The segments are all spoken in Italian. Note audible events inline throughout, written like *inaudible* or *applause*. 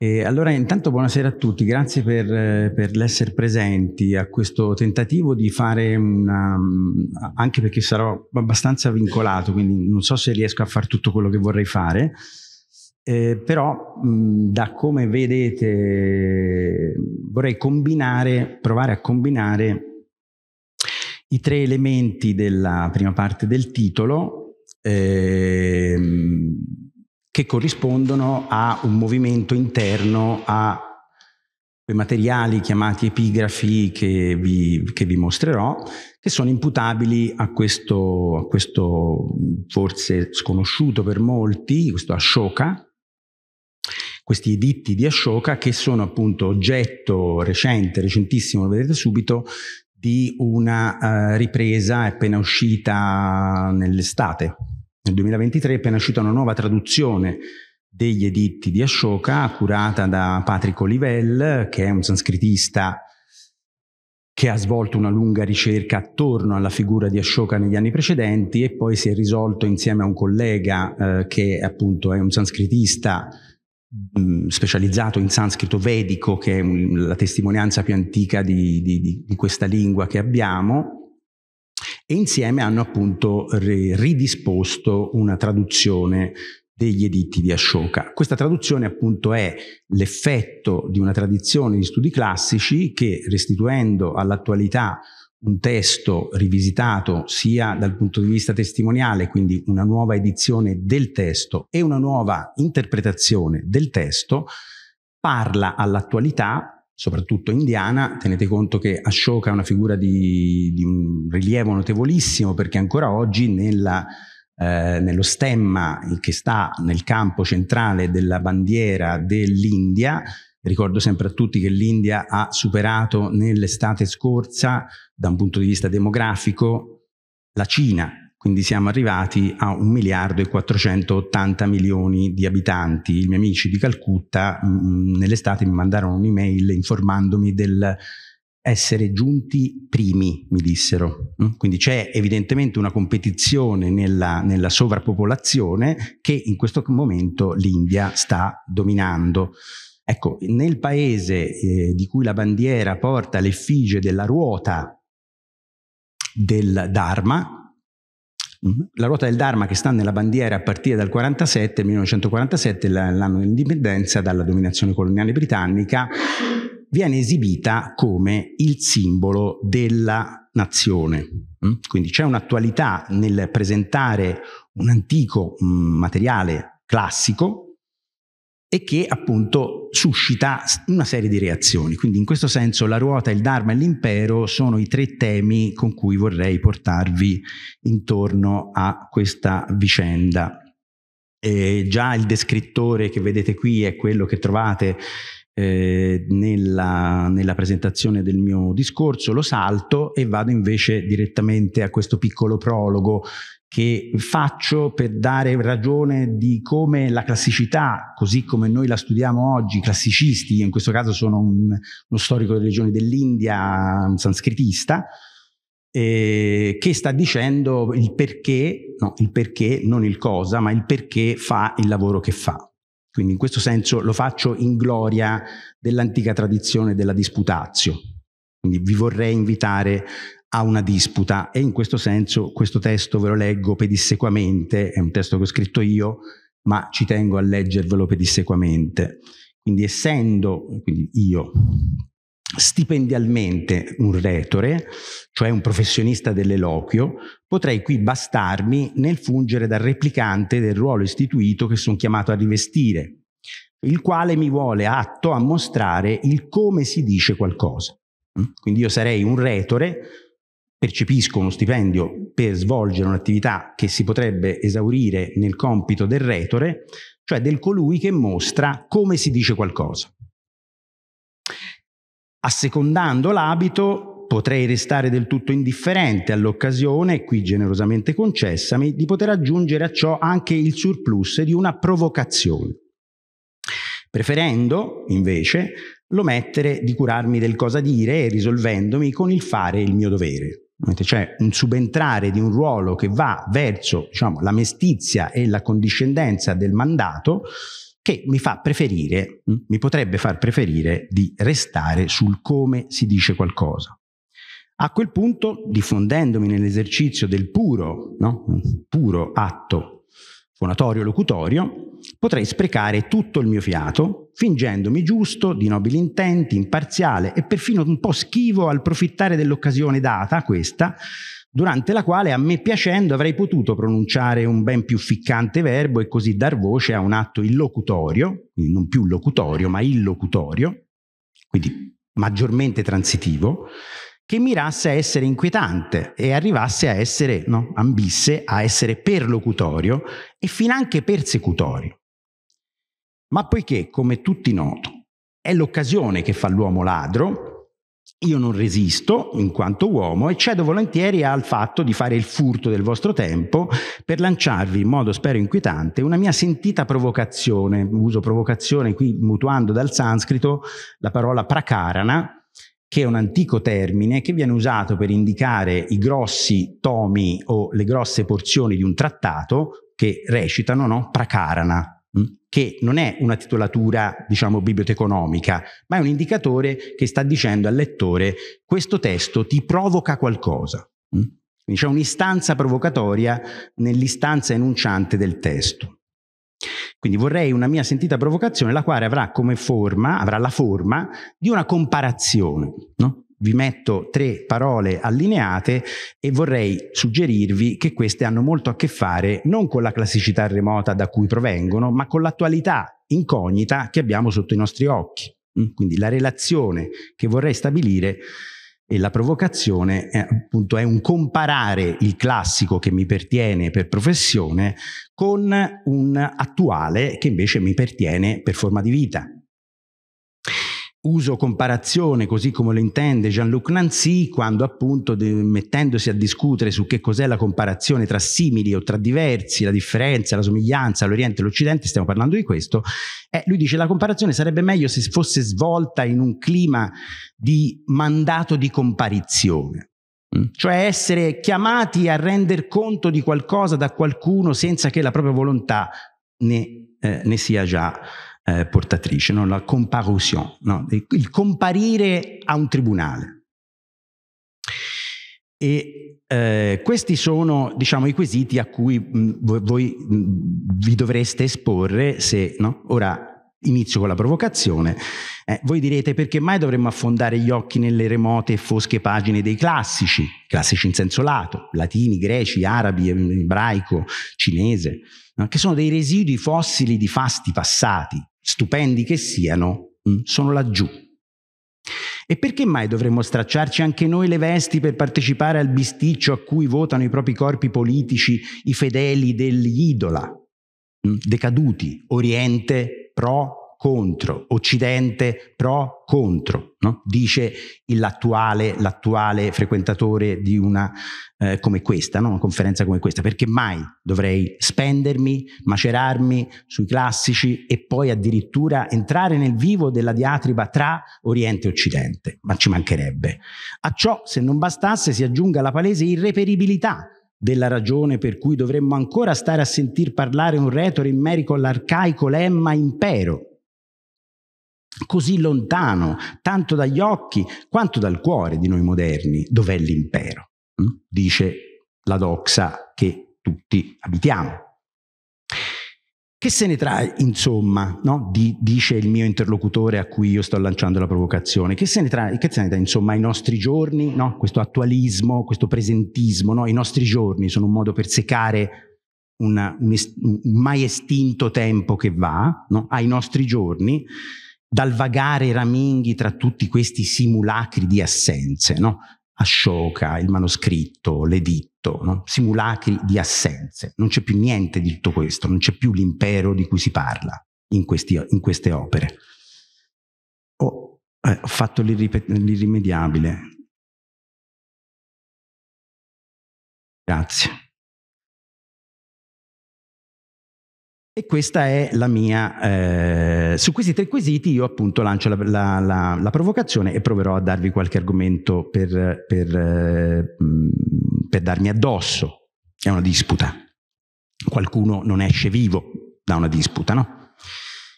E allora intanto buonasera a tutti, grazie per, eh, per l'essere presenti a questo tentativo di fare una, mm, anche perché sarò abbastanza vincolato, quindi non so se riesco a fare tutto quello che vorrei fare, eh, però mh, mm, da come vedete vorrei combinare, provare a combinare i tre elementi della prima parte del titolo, eh, che corrispondono a un movimento interno a quei materiali chiamati epigrafi che vi, che vi mostrerò, che sono imputabili a questo, a questo, forse sconosciuto per molti, questo Ashoka, questi editti di Ashoka che sono appunto oggetto recente, recentissimo, lo vedete subito, di una uh, ripresa appena uscita nell'estate, nel 2023 è appena uscita una nuova traduzione degli editti di Ashoka, curata da Patrick Olivelle, che è un sanscritista che ha svolto una lunga ricerca attorno alla figura di Ashoka negli anni precedenti e poi si è risolto insieme a un collega eh, che appunto è un sanscritista mm, specializzato in sanscrito vedico, che è la testimonianza più antica di, di, di questa lingua che abbiamo, e insieme hanno appunto ridisposto una traduzione degli editti di Ashoka. Questa traduzione appunto è l'effetto di una tradizione di studi classici che restituendo all'attualità un testo rivisitato sia dal punto di vista testimoniale, quindi una nuova edizione del testo e una nuova interpretazione del testo, parla all'attualità soprattutto indiana, tenete conto che Ashoka è una figura di, di un rilievo notevolissimo perché ancora oggi nella, eh, nello stemma che sta nel campo centrale della bandiera dell'India, ricordo sempre a tutti che l'India ha superato nell'estate scorsa, da un punto di vista demografico, la Cina, quindi siamo arrivati a 1 miliardo e 480 milioni di abitanti. I miei amici di Calcutta mm, mm, nell'estate mi mandarono un'email informandomi del essere giunti primi, mi dissero. Mm? Quindi c'è evidentemente una competizione nella, nella, sovrappopolazione che in questo momento l'India sta dominando. Ecco, nel paese eh, di cui la bandiera porta l'effigie della ruota del Dharma, Mm-hmm. La ruota del Dharma che sta nella bandiera a partire dal 47, 1947, l'anno dell'indipendenza dalla dominazione coloniale britannica, viene esibita come il simbolo della nazione. Mm? Quindi c'è un'attualità nel presentare un antico mm, materiale classico e che appunto suscita una serie di reazioni. Quindi in questo senso la ruota, il Dharma e l'impero sono i tre temi con cui vorrei portarvi intorno a questa vicenda. Eh, già il descrittore che vedete qui è quello che trovate eh, nella, nella presentazione del mio discorso, lo salto e vado invece direttamente a questo piccolo prologo che faccio per dare ragione di come la classicità, così come noi la studiamo oggi, classicisti, in questo caso sono un, uno storico delle regioni dell'India, un sanscritista, eh, che sta dicendo il perché, no, il perché, non il cosa, ma il perché fa il lavoro che fa. Quindi in questo senso lo faccio in gloria dell'antica tradizione della disputazio. Quindi vi vorrei invitare a una disputa e in questo senso questo testo ve lo leggo pedissequamente, è un testo che ho scritto io, ma ci tengo a leggervelo pedissequamente. Quindi essendo quindi io stipendialmente un retore, cioè un professionista dell'eloquio, potrei qui bastarmi nel fungere da replicante del ruolo istituito che sono chiamato a rivestire, il quale mi vuole atto a mostrare il come si dice qualcosa. Quindi io sarei un retore percepisco uno stipendio per svolgere un'attività che si potrebbe esaurire nel compito del retore, cioè del colui che mostra come si dice qualcosa. Assecondando l'abito, potrei restare del tutto indifferente all'occasione, qui generosamente concessami, di poter aggiungere a ciò anche il surplus di una provocazione. Preferendo, invece, l'omettere di curarmi del cosa dire e risolvendomi con il fare il mio dovere cioè un subentrare di un ruolo che va verso diciamo, la mestizia e la condiscendenza del mandato che mi fa preferire, mm, mi potrebbe far preferire di restare sul come si dice qualcosa. A quel punto, diffondendomi nell'esercizio del puro, no? puro atto fonatorio locutorio, potrei sprecare tutto il mio fiato, fingendomi giusto, di nobili intenti, imparziale e perfino un po' schivo al profittare dell'occasione data, questa, durante la quale a me piacendo avrei potuto pronunciare un ben più ficcante verbo e così dar voce a un atto illocutorio, non più locutorio, ma illocutorio, quindi maggiormente transitivo, che mirasse a essere inquietante e arrivasse a essere, no, ambisse a essere perlocutorio e finanche persecutorio. Ma poiché, come tutti noto, è l'occasione che fa l'uomo ladro, io non resisto in quanto uomo e cedo volentieri al fatto di fare il furto del vostro tempo per lanciarvi in modo spero inquietante una mia sentita provocazione, uso provocazione qui mutuando dal sanscrito la parola prakarana, che è un antico termine che viene usato per indicare i grossi tomi o le grosse porzioni di un trattato che recitano no? pracarana, mm? che non è una titolatura, diciamo, biblioteconomica, ma è un indicatore che sta dicendo al lettore questo testo ti provoca qualcosa. Mm? Quindi c'è un'istanza provocatoria nell'istanza enunciante del testo. Quindi vorrei una mia sentita provocazione, la quale avrà come forma, avrà la forma di una comparazione. No? Vi metto tre parole allineate e vorrei suggerirvi che queste hanno molto a che fare non con la classicità remota da cui provengono, ma con l'attualità incognita che abbiamo sotto i nostri occhi. Mm? Quindi la relazione che vorrei stabilire e la provocazione è, appunto, è un comparare il classico che mi pertiene per professione con un attuale che invece mi pertiene per forma di vita, uso comparazione così come lo intende Jean-Luc Nancy quando appunto de- mettendosi a discutere su che cos'è la comparazione tra simili o tra diversi, la differenza, la somiglianza, l'Oriente e l'Occidente, stiamo parlando di questo, eh, lui dice la comparazione sarebbe meglio se fosse svolta in un clima di mandato di comparizione. Mm? Cioè essere chiamati a render conto di qualcosa da qualcuno senza che la propria volontà ne, eh, ne sia già eh, portatrice, no? la comparution, no? il comparire a un tribunale. E eh, questi sono diciamo, i quesiti a cui mh, mm, voi, voi mm, mh, vi dovreste esporre se, no? ora inizio con la provocazione, eh, voi direte perché mai dovremmo affondare gli occhi nelle remote e fosche pagine dei classici, classici in senso lato, latini, greci, arabi, ebraico, cinese, no? che sono dei residui fossili di fasti passati, stupendi che siano, mm, sono laggiù. E perché mai dovremmo stracciarci anche noi le vesti per partecipare al bisticcio a cui votano i propri corpi politici i fedeli degli idola, mm, decaduti, Oriente, pro contro, Occidente pro contro, no? dice l'attuale, l'attuale, frequentatore di una eh, come questa, no? una conferenza come questa, perché mai dovrei spendermi, macerarmi sui classici e poi addirittura entrare nel vivo della diatriba tra Oriente e Occidente, ma ci mancherebbe. A ciò, se non bastasse, si aggiunga la palese irreperibilità della ragione per cui dovremmo ancora stare a sentir parlare un retore in merito all'arcaico lemma impero, così lontano tanto dagli occhi quanto dal cuore di noi moderni, dov'è l'impero, mm? dice la doxa che tutti abitiamo. Che se ne trae, insomma, no? di, dice il mio interlocutore a cui io sto lanciando la provocazione, che se ne trae, che se ne trae insomma, ai nostri giorni, no? questo attualismo, questo presentismo, no? i nostri giorni sono un modo per secare una, un, est, un, mai estinto tempo che va, ai nostri giorni, dal vagare raminghi tra tutti questi simulacri di assenze, no? Ashoka, il manoscritto, l'editto, no? simulacri di assenze. Non c'è più niente di tutto questo, non c'è più l'impero di cui si parla in, questi, in queste opere. Ho, oh, eh, ho fatto l'irrimediabile. Grazie. E questa è la mia... Eh, su questi tre quesiti io appunto lancio la, la, la, la, provocazione e proverò a darvi qualche argomento per, per, eh, per darmi addosso. È una disputa. Qualcuno non esce vivo da una disputa, no?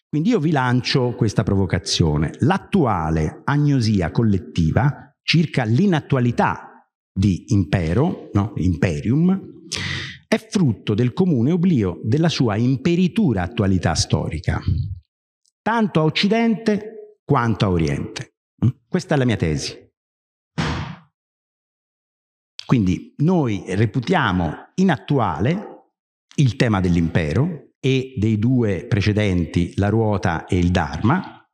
Quindi io vi lancio questa provocazione. L'attuale agnosia collettiva circa l'inattualità di impero, no? imperium, è frutto del comune oblio della sua imperitura attualità storica, tanto a Occidente quanto a Oriente. Mm? Questa è la mia tesi. Quindi noi reputiamo inattuale il tema dell'impero e dei due precedenti, la ruota e il Dharma,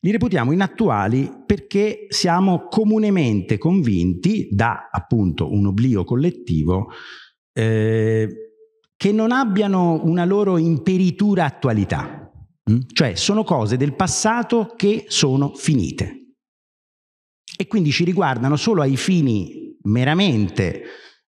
li reputiamo inattuali perché siamo comunemente convinti da appunto un oblio collettivo eh, che non abbiano una loro imperitura attualità, mm? cioè sono cose del passato che sono finite e quindi ci riguardano solo ai fini meramente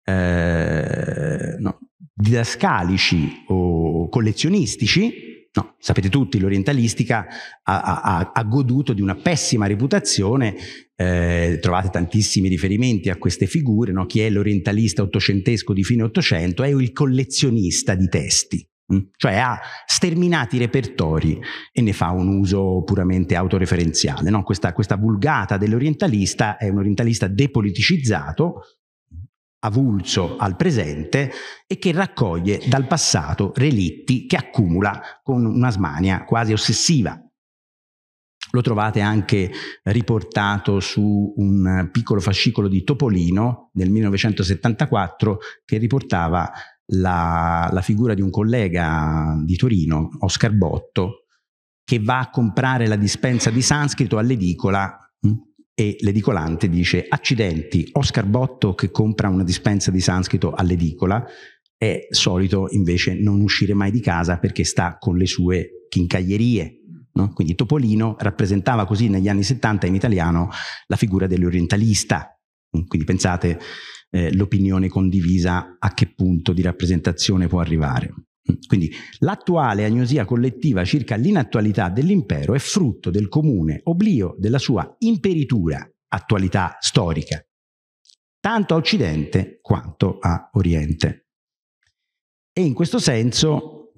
eh, no, didascalici o collezionistici No, sapete tutti, l'orientalistica ha, ha, ha, goduto di una pessima reputazione, eh, trovate tantissimi riferimenti a queste figure, no? chi è l'orientalista ottocentesco di fine ottocento è il collezionista di testi, mm? cioè ha sterminati repertori e ne fa un uso puramente autoreferenziale. No? Questa, questa vulgata dell'orientalista è un orientalista depoliticizzato, avulso al presente e che raccoglie dal passato relitti che accumula con una smania quasi ossessiva. Lo trovate anche riportato su un piccolo fascicolo di Topolino del 1974 che riportava la, la figura di un collega di Torino, Oscar Botto, che va a comprare la dispensa di sanscrito all'edicola e l'edicolante dice accidenti, Oscar Botto che compra una dispensa di sanscrito all'edicola è solito invece non uscire mai di casa perché sta con le sue chincaglierie. No? Quindi Topolino rappresentava così negli anni 70 in italiano la figura dell'orientalista. Quindi pensate eh, l'opinione condivisa a che punto di rappresentazione può arrivare. Quindi l'attuale agnosia collettiva circa l'inattualità dell'impero è frutto del comune oblio della sua imperitura, attualità storica, tanto a Occidente quanto a Oriente. E in questo senso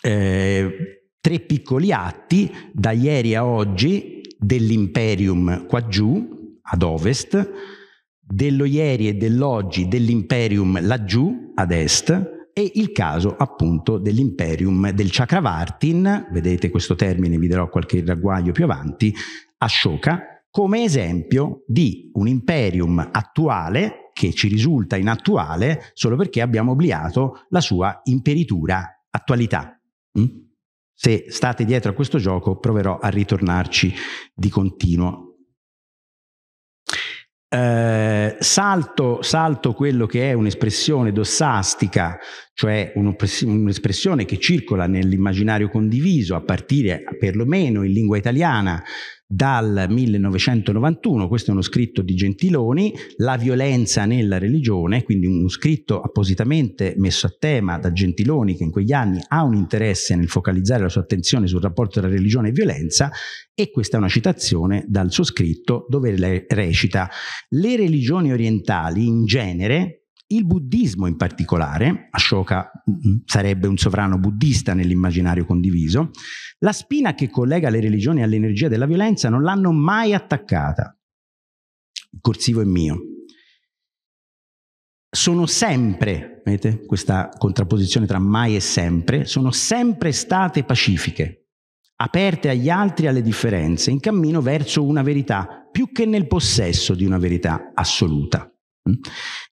eh, tre piccoli atti, da ieri a oggi, dell'imperium qua giù, ad ovest, dello ieri e dell'oggi dell'imperium laggiù, ad est, e il caso appunto dell'imperium del Chakravartin, vedete questo termine, vi darò qualche ragguaglio più avanti, Ashoka, come esempio di un imperium attuale che ci risulta inattuale solo perché abbiamo obliato la sua imperitura attualità. Mm? Se state dietro a questo gioco proverò a ritornarci di continuo. Eh, salto, salto, quello che è un'espressione dossastica, cioè un'espressione che circola nell'immaginario condiviso a partire perlomeno in lingua italiana dal 1991, questo è uno scritto di Gentiloni, La violenza nella religione, quindi uno scritto appositamente messo a tema da Gentiloni che in quegli anni ha un interesse nel focalizzare la sua attenzione sul rapporto tra religione e violenza e questa è una citazione dal suo scritto dove recita le religioni orientali in genere il buddismo in particolare, Ashoka mm, mm, sarebbe un sovrano buddista nell'immaginario condiviso, la spina che collega le religioni all'energia della violenza non l'hanno mai attaccata. Il corsivo è mio. Sono sempre, vedete questa contrapposizione tra mai e sempre, sono sempre state pacifiche, aperte agli altri e alle differenze, in cammino verso una verità, più che nel possesso di una verità assoluta. Mm?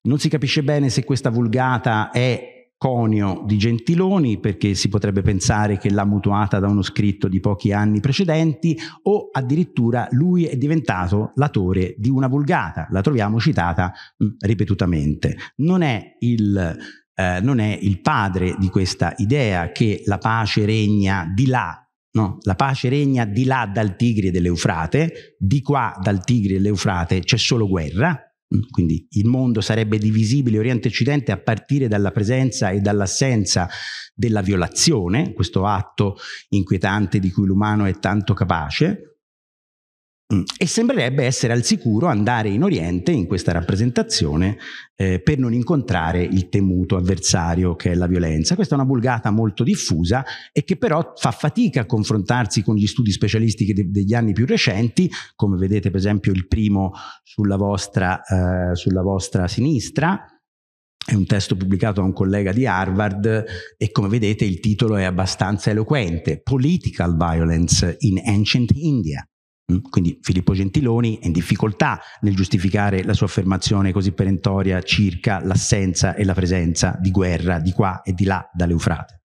Non si capisce bene se questa vulgata è conio di Gentiloni, perché si potrebbe pensare che l'ha mutuata da uno scritto di pochi anni precedenti, o addirittura lui è diventato l'autore di una vulgata, la troviamo citata mm, ripetutamente. Non è il eh, non è il padre di questa idea che la pace regna di là, no? la pace regna di là dal Tigri e dell'Eufrate, di qua dal Tigri e dell'Eufrate c'è solo guerra, Mm, quindi il mondo sarebbe divisibile Oriente e Occidente a partire dalla presenza e dall'assenza della violazione, questo atto inquietante di cui l'umano è tanto capace, Mm. E sembrerebbe essere al sicuro andare in Oriente in questa rappresentazione eh, per non incontrare il temuto avversario che è la violenza. Questa è una vulgata molto diffusa e che però fa fatica a confrontarsi con gli studi specialistici de- degli anni più recenti, come vedete per esempio il primo sulla vostra, eh, sulla vostra sinistra, è un testo pubblicato da un collega di Harvard e come vedete il titolo è abbastanza eloquente, Political Violence in Ancient India. Mm? Quindi Filippo Gentiloni è in difficoltà nel giustificare la sua affermazione così perentoria circa l'assenza e la presenza di guerra di qua e di là dall'Eufrate.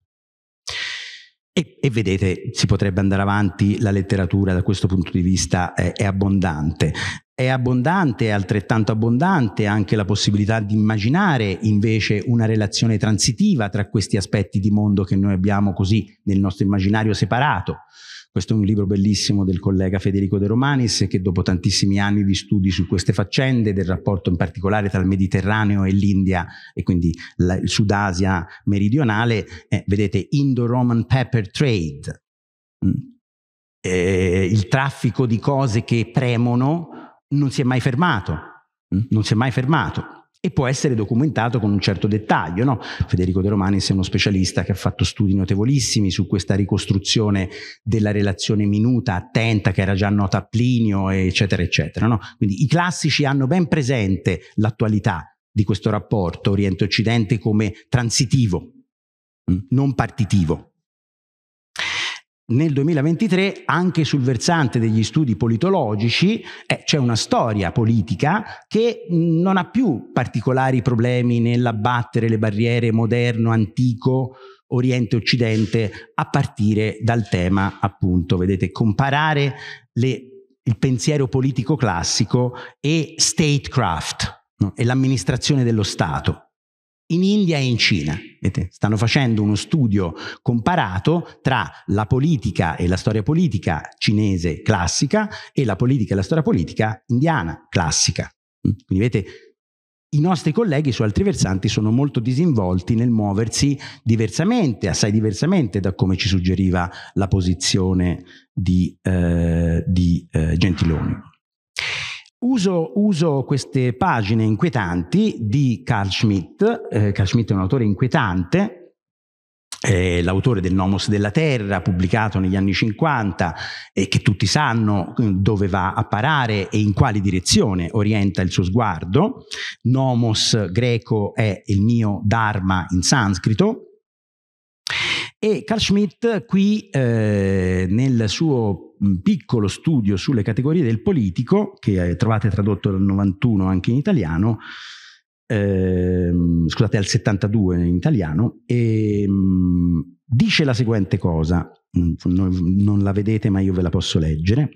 E, e, vedete, si potrebbe andare avanti, la letteratura da questo punto di vista è, eh, è abbondante. È abbondante, è altrettanto abbondante anche la possibilità di immaginare invece una relazione transitiva tra questi aspetti di mondo che noi abbiamo così nel nostro immaginario separato. Questo è un libro bellissimo del collega Federico De Romanis che dopo tantissimi anni di studi su queste faccende, del rapporto in particolare tra il Mediterraneo e l'India e quindi la, il Sud Asia meridionale, eh, vedete Indo-Roman Pepper Trade, mm. eh, il traffico di cose che premono non si è mai fermato, mm. non si è mai fermato e può essere documentato con un certo dettaglio. No? Federico De Romanis è uno specialista che ha fatto studi notevolissimi su questa ricostruzione della relazione minuta, attenta, che era già nota a Plinio, eccetera, eccetera. No? Quindi i classici hanno ben presente l'attualità di questo rapporto Oriente-Occidente come transitivo, mm? non partitivo nel 2023 anche sul versante degli studi politologici eh, c'è una storia politica che non ha più particolari problemi nell'abbattere le barriere moderno, antico, Oriente Occidente a partire dal tema appunto, vedete, comparare le, il pensiero politico classico e statecraft no? e l'amministrazione dello Stato in India e in Cina. Stanno facendo uno studio comparato tra la politica e la storia politica cinese classica e la politica e la storia politica indiana classica. Mm? Quindi vedete, i nostri colleghi su altri versanti sono molto disinvolti nel muoversi diversamente, assai diversamente da come ci suggeriva la posizione di, eh, di eh, Gentiloni. Uso, uso, queste pagine inquietanti di Carl Schmitt. Eh, Carl Schmitt è un autore inquietante, eh, l'autore del Nomos della Terra, pubblicato negli anni 50, e che tutti sanno mm, dove va a parare e in quale direzione orienta il suo sguardo. Nomos greco è il mio Dharma in sanscrito. E Carl Schmitt qui eh, nel suo un piccolo studio sulle categorie del politico, che eh, trovate tradotto dal 91 anche in italiano, eh, scusate, al 72 in italiano, e ehm, dice la seguente cosa, mm, non, non la vedete ma io ve la posso leggere.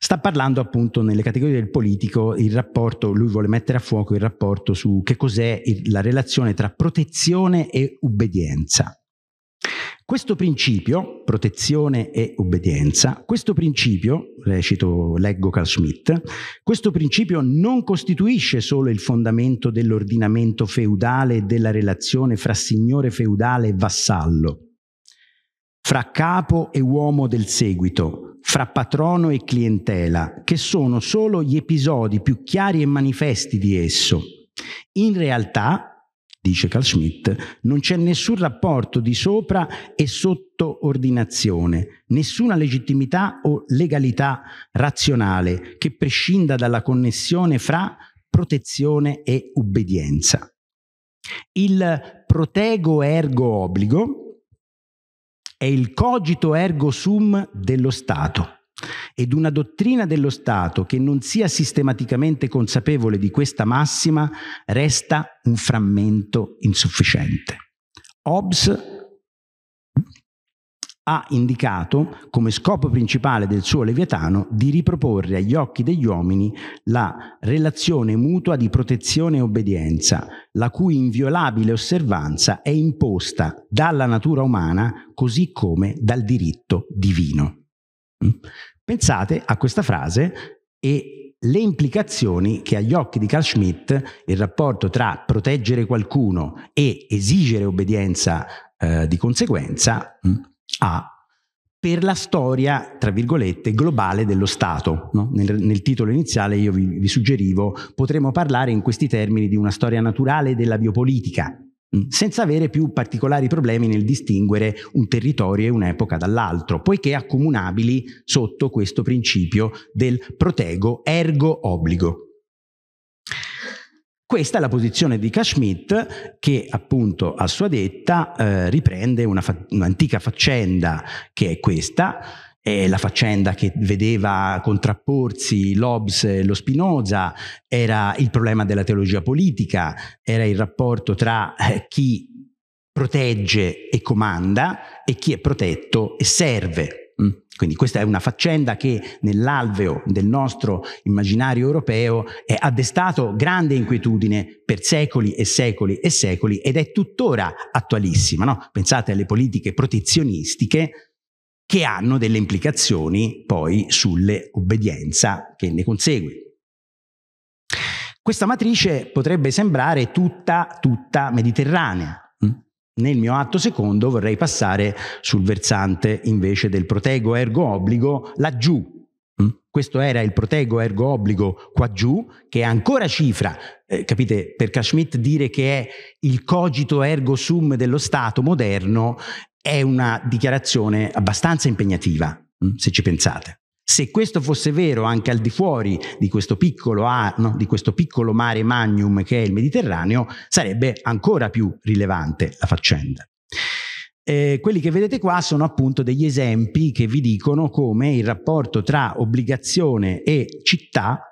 Sta parlando appunto nelle categorie del politico il rapporto, lui vuole mettere a fuoco il rapporto su che cos'è il, la relazione tra protezione e ubbedienza. Questo principio, protezione e obbedienza, questo principio, recito, leggo Carl Schmitt, questo principio non costituisce solo il fondamento dell'ordinamento feudale e della relazione fra signore feudale e vassallo, fra capo e uomo del seguito, fra patrono e clientela, che sono solo gli episodi più chiari e manifesti di esso. In realtà dice Carl Schmitt, non c'è nessun rapporto di sopra e sottoordinazione, nessuna legittimità o legalità razionale che prescinda dalla connessione fra protezione e ubbidienza. Il protego ergo obbligo è il cogito ergo sum dello Stato ed una dottrina dello Stato che non sia sistematicamente consapevole di questa massima resta un frammento insufficiente. Hobbes ha indicato come scopo principale del suo Leviatano di riproporre agli occhi degli uomini la relazione mutua di protezione e obbedienza, la cui inviolabile osservanza è imposta dalla natura umana così come dal diritto divino. Pensate a questa frase e le implicazioni che agli occhi di Carl Schmitt il rapporto tra proteggere qualcuno e esigere obbedienza eh, di conseguenza mh, mm, ha per la storia, tra virgolette, globale dello Stato. No? Nel, nel, titolo iniziale io vi, vi suggerivo potremmo parlare in questi termini di una storia naturale della biopolitica, Mm. senza avere più particolari problemi nel distinguere un territorio e un'epoca dall'altro, poiché accomunabili sotto questo principio del protego ergo obbligo. Questa è la posizione di Kashmit che appunto a sua detta eh, riprende una fa- un'antica faccenda che è questa, eh, la faccenda che vedeva contrapporsi Hobbes e lo Spinoza, era il problema della teologia politica, era il rapporto tra eh, chi protegge e comanda e chi è protetto e serve. Mm? Quindi questa è una faccenda che nell'alveo del nostro immaginario europeo è destato grande inquietudine per secoli e secoli e secoli ed è tuttora attualissima. No? Pensate alle politiche protezionistiche che hanno delle implicazioni poi sull'obbedienza che ne consegue. Questa matrice potrebbe sembrare tutta, tutta mediterranea. Mm? Nel mio atto secondo vorrei passare sul versante invece del protego ergo obbligo laggiù. Mm? Questo era il protego ergo obbligo qua giù, che è ancora cifra. Eh, capite, per Kashmit dire che è il cogito ergo sum dello Stato moderno è una dichiarazione abbastanza impegnativa, mm, se ci pensate. Se questo fosse vero anche al di fuori di questo, a, no, di questo piccolo, mare magnum che è il Mediterraneo, sarebbe ancora più rilevante la faccenda. Eh, quelli che vedete qua sono appunto degli esempi che vi dicono come il rapporto tra obbligazione e città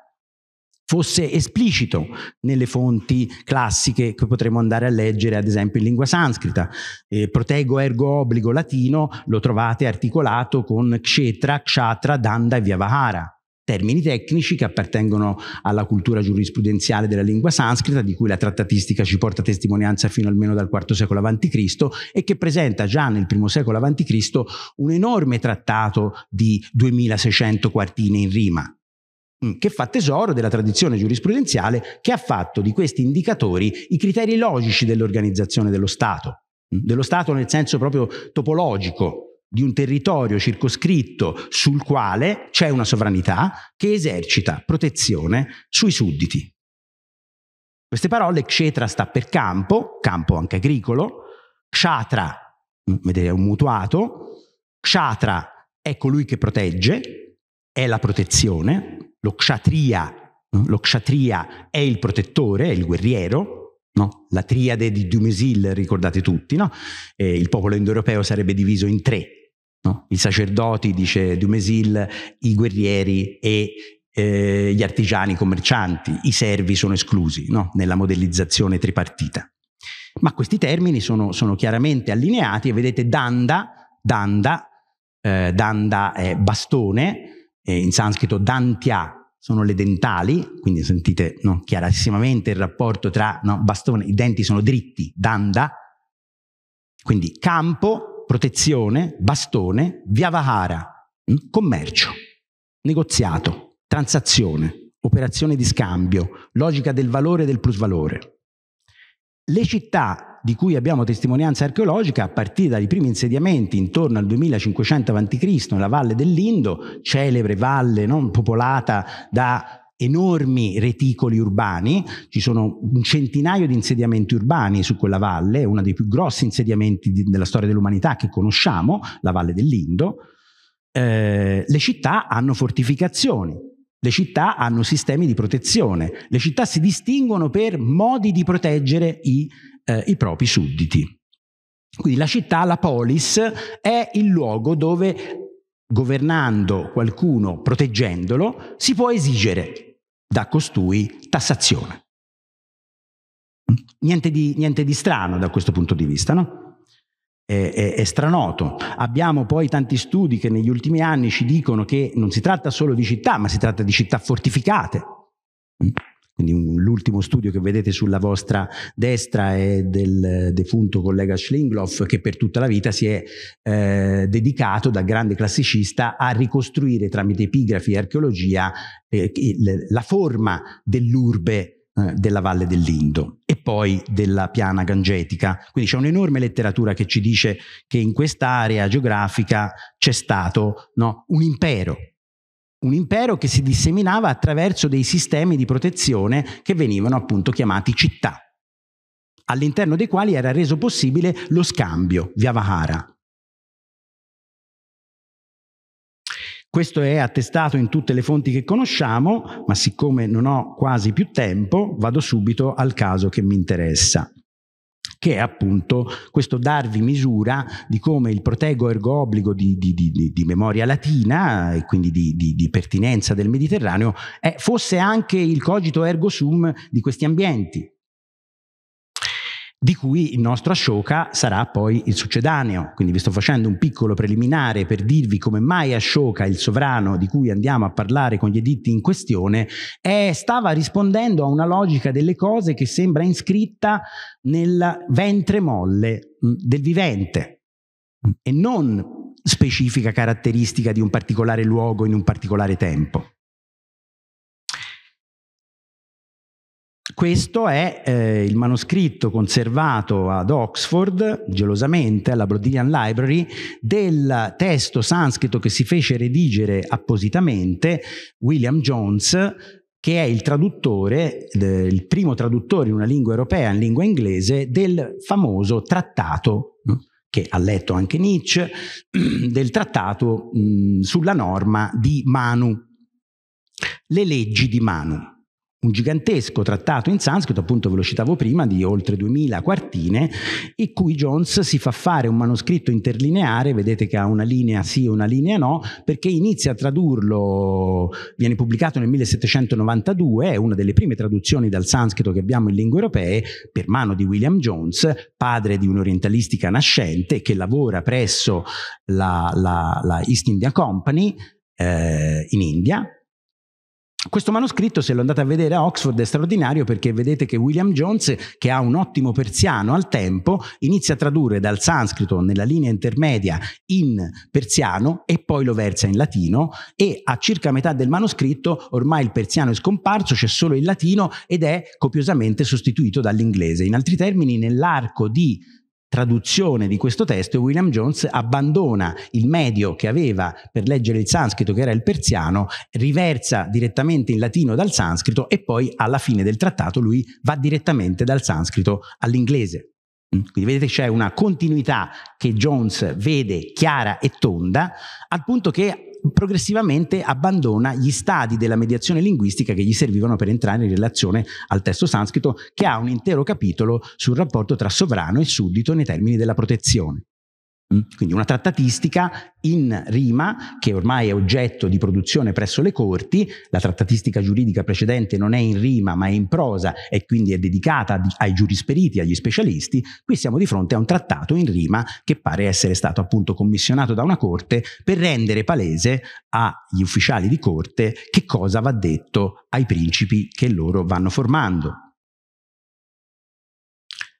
fosse esplicito nelle fonti classiche che potremmo andare a leggere, ad esempio in lingua sanscrita. Eh, protego ergo obbligo latino lo trovate articolato con Kshetra, Kshatra, Danda e Vyavahara termini tecnici che appartengono alla cultura giurisprudenziale della lingua sanscrita, di cui la trattatistica ci porta testimonianza fino almeno dal IV secolo a.C. e che presenta già nel I secolo a.C. un enorme trattato di 2600 quartine in rima, Mm, che fa tesoro della tradizione giurisprudenziale che ha fatto di questi indicatori i criteri logici dell'organizzazione dello Stato, mm, dello Stato nel senso proprio topologico, di un territorio circoscritto sul quale c'è una sovranità che esercita protezione sui sudditi. Queste parole, Xetra sta per campo, campo anche agricolo, Kshatra, mm, vedete, è un mutuato, Kshatra è colui che protegge, è la protezione, lo kshatriya, lo kshatriya è il protettore, è il guerriero, No? La triade di Dumézil, ricordate tutti, no? eh, il popolo indoeuropeo sarebbe diviso in tre, no? i sacerdoti, dice Dumézil, i guerrieri e eh, gli artigiani, i commercianti, i servi sono esclusi nella modellizzazione tripartita. Ma questi termini sono, sono chiaramente allineati e vedete Danda, Danda, eh, Danda è bastone, eh, in sanscrito dantia, sono le dentali, quindi sentite no, chiarissimamente il rapporto tra no, bastone, i denti sono dritti, danda, quindi campo, protezione, bastone, via vahara, mh, hm, commercio, negoziato, transazione, operazione di scambio, logica del valore e del plusvalore. Le città di cui abbiamo testimonianza archeologica, a partire dai primi insediamenti intorno al 2500 a.C. nella valle dell'Indo, celebre valle non popolata da enormi reticoli urbani, ci sono un centinaio di insediamenti urbani su quella valle, uno dei più grossi insediamenti di, della storia dell'umanità che conosciamo, la valle dell'Indo, eh, le città hanno fortificazioni, le città hanno sistemi di protezione, le città si distinguono per modi di proteggere i eh, i propri sudditi. Quindi la città, la polis, è il luogo dove governando qualcuno, proteggendolo, si può esigere da costui tassazione. Niente di, niente di strano da questo punto di vista, no? È, è, è, stranoto. Abbiamo poi tanti studi che negli ultimi anni ci dicono che non si tratta solo di città, ma si tratta di città fortificate quindi un, l'ultimo studio che vedete sulla vostra destra è del defunto collega Schlingloff che per tutta la vita si è eh, dedicato da grande classicista a ricostruire tramite epigrafi e archeologia eh, la forma dell'urbe eh, della valle dell'Indo e poi della piana gangetica. Quindi c'è un'enorme letteratura che ci dice che in quest'area geografica c'è stato no, un impero un impero che si disseminava attraverso dei sistemi di protezione che venivano appunto chiamati città, all'interno dei quali era reso possibile lo scambio via Vahara. Questo è attestato in tutte le fonti che conosciamo, ma siccome non ho quasi più tempo, vado subito al caso che mi interessa che è appunto questo darvi misura di come il protego ergo obbligo di, di, di, di memoria latina e quindi di, pertinenza del Mediterraneo eh, fosse anche il cogito ergo sum di questi ambienti di cui il nostro Ashoka sarà poi il succedaneo. Quindi vi sto facendo un piccolo preliminare per dirvi come mai Ashoka, il sovrano di cui andiamo a parlare con gli editti in questione, è, stava rispondendo a una logica delle cose che sembra inscritta nel ventre molle mm, del vivente mm, e non specifica caratteristica di un particolare luogo in un particolare tempo. Questo è eh, il manoscritto conservato ad Oxford, gelosamente alla Brodillian Library, del testo sanscrito che si fece redigere appositamente William Jones che è il traduttore, il primo traduttore in una lingua europea, in lingua inglese, del famoso trattato, che ha letto anche Nietzsche, *clears throat* del trattato sulla norma di Manu, le leggi di Manu un gigantesco trattato in sanscrito, appunto ve lo citavo prima, di oltre 2000 quartine, in cui Jones si fa fare un manoscritto interlineare, vedete che ha una linea sì e una linea no, perché inizia a tradurlo, viene pubblicato nel 1792, è una delle prime traduzioni dal sanscrito che abbiamo in lingue europee, per mano di William Jones, padre di un'orientalistica nascente che lavora presso la, la, la East India Company eh, in India, questo manoscritto, se lo andate a vedere a Oxford, è straordinario perché vedete che William Jones, che ha un ottimo persiano al tempo, inizia a tradurre dal sanscrito nella linea intermedia in persiano e poi lo versa in latino e a circa metà del manoscritto ormai il persiano è scomparso, c'è solo il latino ed è copiosamente sostituito dall'inglese. In altri termini, nell'arco di traduzione di questo testo, William Jones abbandona il medio che aveva per leggere il sanscrito, che era il persiano, riversa direttamente in latino dal sanscrito e poi alla fine del trattato lui va direttamente dal sanscrito all'inglese. Quindi vedete c'è una continuità che Jones vede chiara e tonda, al punto che progressivamente abbandona gli stadi della mediazione linguistica che gli servivano per entrare in relazione al testo sanscrito, che ha un intero capitolo sul rapporto tra sovrano e suddito nei termini della protezione. Mm? Quindi una trattatistica in rima che ormai è oggetto di produzione presso le corti, la trattatistica giuridica precedente non è in rima ma è in prosa e quindi è dedicata ai giurisperiti, agli specialisti, qui siamo di fronte a un trattato in rima che pare essere stato appunto commissionato da una corte per rendere palese agli ufficiali di corte che cosa va detto ai principi che loro vanno formando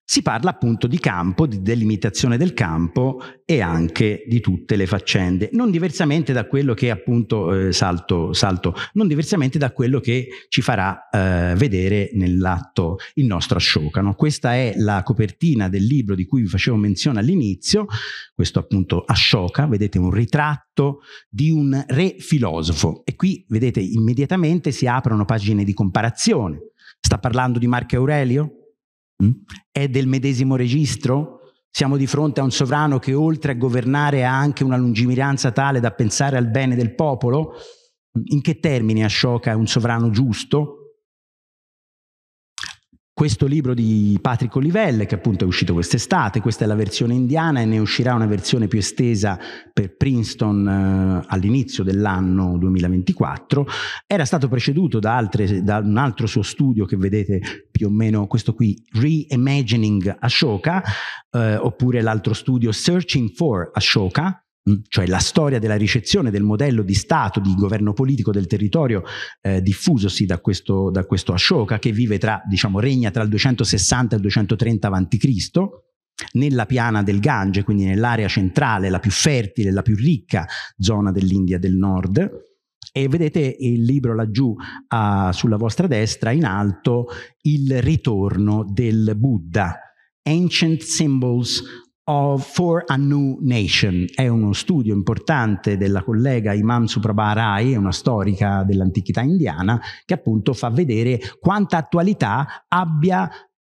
si parla appunto di campo, di delimitazione del campo e anche di tutte le faccende, non diversamente da quello che appunto eh, salto, salto, non diversamente da quello che ci farà eh, vedere nell'atto il nostro Ashoka. No? Questa è la copertina del libro di cui vi facevo menzione all'inizio, questo appunto Ashoka, vedete un ritratto di un re filosofo e qui vedete immediatamente si aprono pagine di comparazione. Sta parlando di Marco Aurelio? Mm? È del medesimo registro? Siamo di fronte a un sovrano che oltre a governare ha anche una lungimiranza tale da pensare al bene del popolo? In che termini Ashoka è un sovrano giusto? questo libro di Patrick Olivelle, che appunto è uscito quest'estate, questa è la versione indiana e ne uscirà una versione più estesa per Princeton eh, all'inizio dell'anno 2024, era stato preceduto da, altre, da, un altro suo studio che vedete più o meno questo qui, Reimagining Ashoka, eh, oppure l'altro studio Searching for Ashoka, Mm, cioè la storia della ricezione del modello di Stato, di governo politico del territorio eh, diffusosi da questo, da questo Ashoka che vive tra, diciamo, regna tra il 260 e il 230 a.C., nella piana del Gange, quindi nell'area centrale, la più fertile, la più ricca zona dell'India del nord. E vedete il libro laggiù uh, sulla vostra destra, in alto, Il ritorno del Buddha, Ancient Symbols of, for a New Nation. È uno studio importante della collega Imam Suprabha Rai, una storica dell'antichità indiana, che appunto fa vedere quanta attualità abbia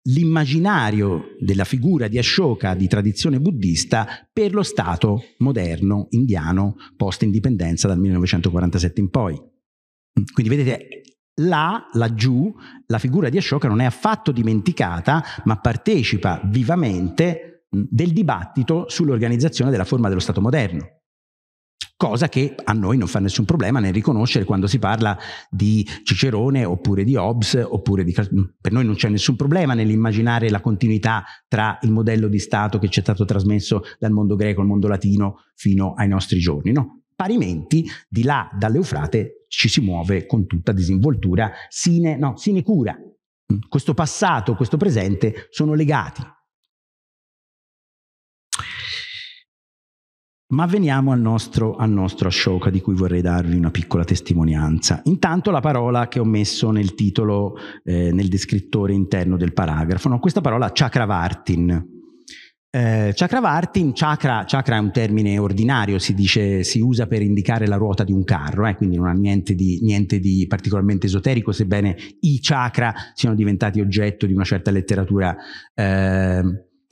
l'immaginario della figura di Ashoka di tradizione buddista per lo Stato moderno indiano post-indipendenza dal 1947 in poi. Quindi vedete, là, laggiù, la figura di Ashoka non è affatto dimenticata, ma partecipa vivamente del dibattito sull'organizzazione della forma dello Stato moderno cosa che a noi non fa nessun problema nel riconoscere quando si parla di Cicerone oppure di Hobbes oppure di mm, per noi non c'è nessun problema nell'immaginare la continuità tra il modello di Stato che ci è stato trasmesso dal mondo greco al mondo latino fino ai nostri giorni, no? Parimenti di là dall'Eufrate ci si muove con tutta disinvoltura, sine, no, sinecura. Mm, questo passato, questo presente sono legati Ma veniamo al nostro, al nostro Ashoka di cui vorrei darvi una piccola testimonianza. Intanto la parola che ho messo nel titolo, eh, nel descrittore interno del paragrafo, no? questa parola Chakravartin. Eh, Chakravartin, chakra, chakra, è un termine ordinario, si, dice, si, usa per indicare la ruota di un carro, eh, quindi non ha niente di, niente di, particolarmente esoterico, sebbene i chakra siano diventati oggetto di una certa letteratura eh,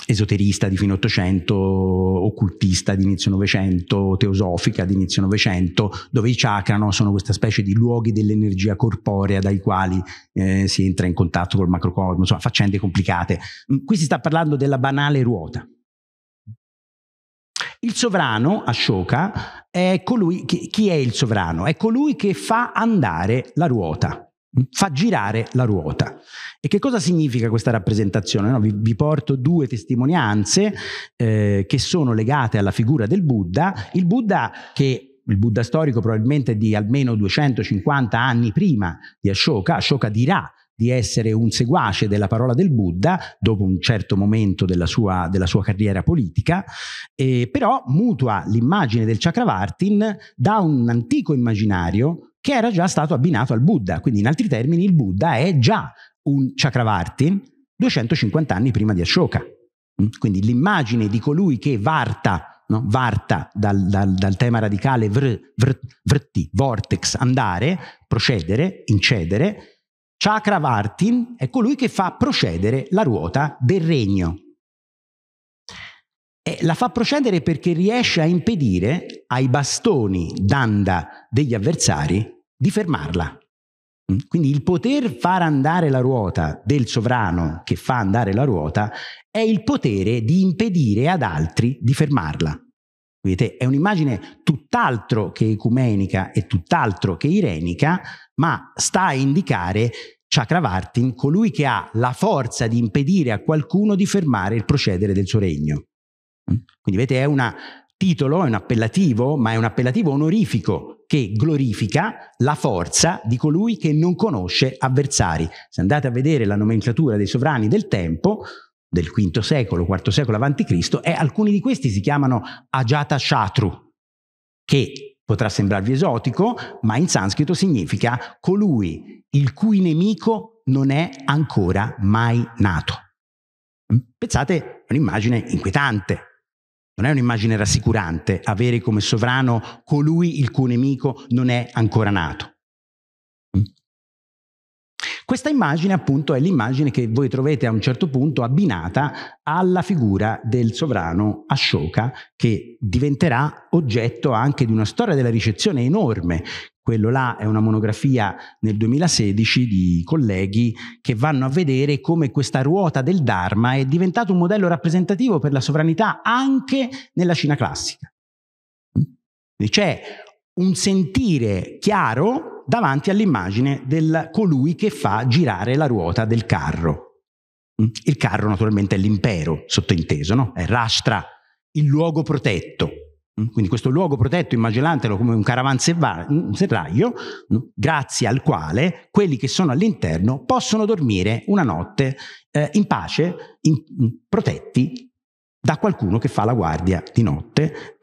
esoterista di fine Ottocento, occultista di inizio Novecento, teosofica di inizio Novecento, dove i chakra no, sono questa specie di luoghi dell'energia corporea dai quali eh, si entra in contatto col macrocosmo, insomma faccende complicate. Mm, qui si sta parlando della banale ruota. Il sovrano, Ashoka, è colui, chi, chi è il sovrano? È colui che fa andare la ruota fa girare la ruota. E che cosa significa questa rappresentazione? No, vi, vi, porto due testimonianze eh, che sono legate alla figura del Buddha. Il Buddha che il Buddha storico probabilmente di almeno 250 anni prima di Ashoka, Ashoka dirà di essere un seguace della parola del Buddha dopo un certo momento della sua, della sua carriera politica, eh, però mutua l'immagine del Chakravartin da un antico immaginario che era già stato abbinato al Buddha. Quindi, in altri termini, il Buddha è già un Chakravarti 250 anni prima di Ashoka. Mm? Quindi l'immagine di colui che varta, no? varta dal, dal, dal, tema radicale vr, vr, vrti, vortex, andare, procedere, incedere, Chakravartin è colui che fa procedere la ruota del regno, e eh, la fa procedere perché riesce a impedire ai bastoni d'anda degli avversari di fermarla. Mm? Quindi il poter far andare la ruota del sovrano che fa andare la ruota è il potere di impedire ad altri di fermarla. Vedete, è un'immagine tutt'altro che ecumenica e tutt'altro che irenica, ma sta a indicare Chakravartin, colui che ha la forza di impedire a qualcuno di fermare il procedere del suo regno. Mm. Quindi vedete, è un titolo, è un appellativo, ma è un appellativo onorifico che glorifica la forza di colui che non conosce avversari. Se andate a vedere la nomenclatura dei sovrani del tempo, del V secolo, IV secolo a.C., e alcuni di questi si chiamano Ajata Shatru, che potrà sembrarvi esotico, ma in sanscrito significa colui il cui nemico non è ancora mai nato. Mm. Pensate, un'immagine inquietante, non è un'immagine rassicurante avere come sovrano colui il cui nemico non è ancora nato. Mm? Questa immagine appunto è l'immagine che voi trovate a un certo punto abbinata alla figura del sovrano Ashoka che diventerà oggetto anche di una storia della ricezione enorme quello là è una monografia nel 2016 di colleghi che vanno a vedere come questa ruota del Dharma è diventato un modello rappresentativo per la sovranità anche nella Cina classica. Mm? C'è un sentire chiaro davanti all'immagine del colui che fa girare la ruota del carro. Mm? Il carro naturalmente è l'impero, sottointeso, no? È Rashtra, il luogo protetto. Mm, quindi questo luogo protetto immaginatelo come un caravanserraglio, mm, mm, grazie al quale quelli che sono all'interno possono dormire una notte eh, in pace, in, protetti da qualcuno che fa la guardia di notte,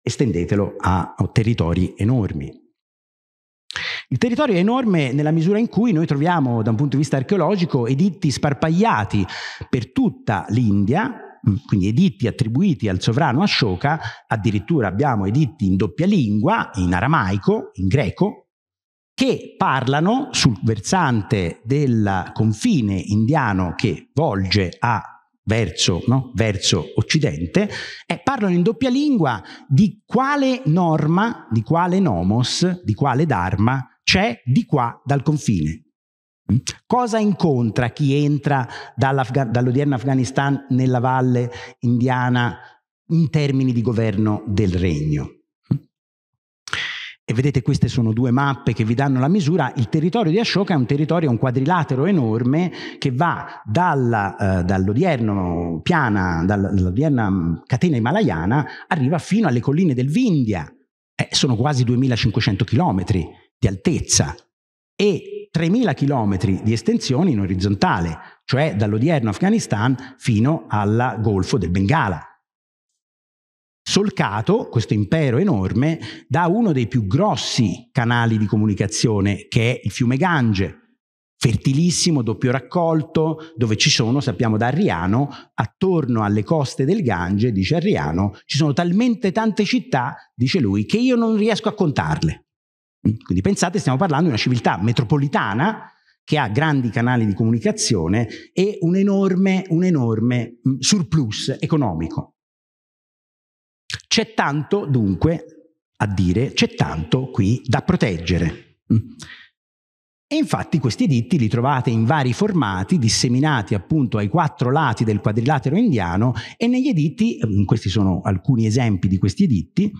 estendetelo a, a territori enormi. Il territorio è enorme nella misura in cui noi troviamo, da un punto di vista archeologico, editti sparpagliati per tutta l'India, Mm, quindi editti attribuiti al sovrano Ashoka, addirittura abbiamo editti in doppia lingua, in aramaico, in greco, che parlano sul versante del confine indiano che volge a verso, no? verso occidente, eh, parlano in doppia lingua di quale norma, di quale nomos, di quale dharma c'è di qua dal confine. Cosa incontra chi entra dall'odierno Afghanistan nella valle indiana in termini di governo del regno? E vedete queste sono due mappe che vi danno la misura, il territorio di Ashoka è un territorio, un quadrilatero enorme che va dalla, eh, dall'odierno piana, dall'odierna catena himalayana, arriva fino alle colline del Vindia, eh, sono quasi 2500 chilometri di altezza e 3.000 km di estensione in orizzontale, cioè dall'odierno Afghanistan fino al Golfo del Bengala. Solcato, questo impero enorme, da uno dei più grossi canali di comunicazione che è il fiume Gange, fertilissimo, doppio raccolto, dove ci sono, sappiamo da Arriano, attorno alle coste del Gange, dice Arriano, ci sono talmente tante città, dice lui, che io non riesco a contarle. Quindi pensate, stiamo parlando di una civiltà metropolitana che ha grandi canali di comunicazione e un enorme, un enorme mm, surplus economico. C'è tanto, dunque, a dire, c'è tanto qui da proteggere. Mm. E infatti questi editti li trovate in vari formati, disseminati appunto ai quattro lati del quadrilatero indiano e negli editti, mm, questi sono alcuni esempi di questi editti,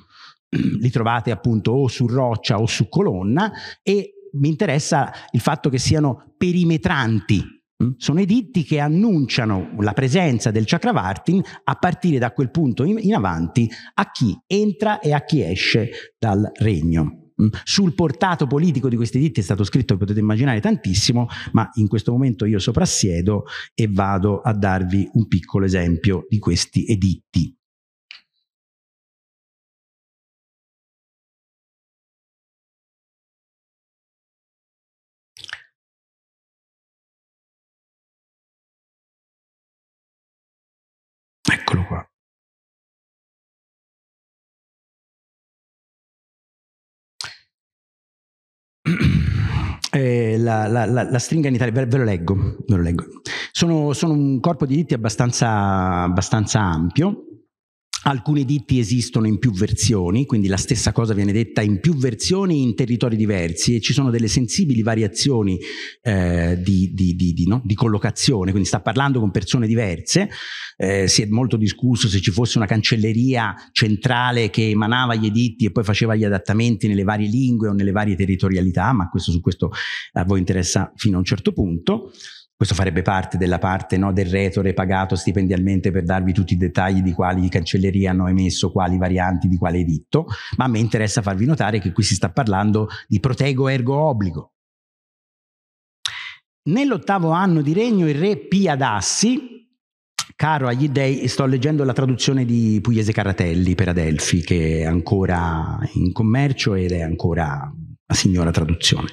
li trovate appunto o su roccia o su colonna e mi interessa il fatto che siano perimetranti. Mm? Sono editti che annunciano la presenza del Chakravartin a partire da quel punto in, avanti a chi entra e a chi esce dal regno. Mm? Sul portato politico di questi editti è stato scritto, potete immaginare, tantissimo, ma in questo momento io soprassiedo e vado a darvi un piccolo esempio di questi editti. Eccolo qua. *clears throat* Eh, la, la, la, la, stringa in Italia, ve, ve lo leggo, ve lo leggo. Sono, sono, un corpo di diritti abbastanza, abbastanza ampio, Alcuni editti esistono in più versioni, quindi la stessa cosa viene detta in più versioni in territori diversi e ci sono delle sensibili variazioni eh, di, di, di, no? di, collocazione, quindi sta parlando con persone diverse, eh, si è molto discusso se ci fosse una cancelleria centrale che emanava gli editti e poi faceva gli adattamenti nelle varie lingue o nelle varie territorialità, ma questo, su questo a voi interessa fino a un certo punto. Questo farebbe parte della parte no, del retore pagato stipendialmente per darvi tutti i dettagli di quali cancellerie hanno emesso, quali varianti, di quale editto, ma a me interessa farvi notare che qui si sta parlando di protego ergo obbligo. Nell'ottavo anno di regno il re Pia d'Assi, caro agli dei, sto leggendo la traduzione di Pugliese Caratelli per Adelfi, che è ancora in commercio ed è ancora la signora traduzione.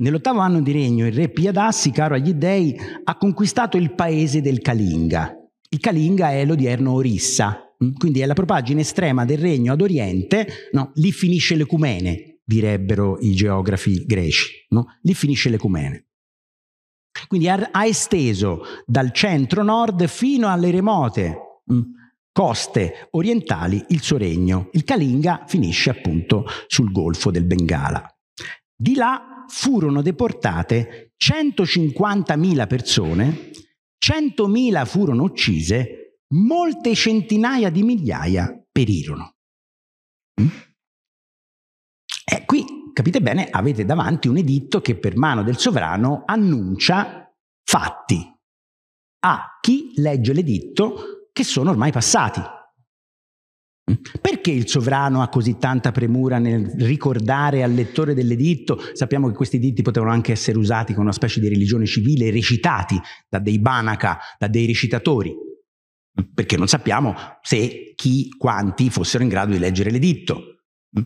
Nell'ottavo anno di regno il re Piadassi, caro agli dei, ha conquistato il paese del Kalinga. Il Kalinga è l'odierno Orissa, mm? quindi è la propagine estrema del regno ad oriente, no, lì finisce l'ecumene, direbbero i geografi greci, no? lì finisce l'ecumene. Quindi ha, esteso dal centro-nord fino alle remote mm? coste orientali il suo regno. Il Kalinga finisce appunto sul golfo del Bengala. Di là furono deportate 150.000 persone, 100.000 furono uccise, molte centinaia di migliaia perirono. Mm? E eh, qui, capite bene, avete davanti un editto che per mano del sovrano annuncia fatti a chi legge l'editto che sono ormai passati, perché il sovrano ha così tanta premura nel ricordare al lettore dell'editto? Sappiamo che questi editti potevano anche essere usati con una specie di religione civile, recitati da dei banaca, da dei recitatori, perché non sappiamo se chi, quanti fossero in grado di leggere l'editto.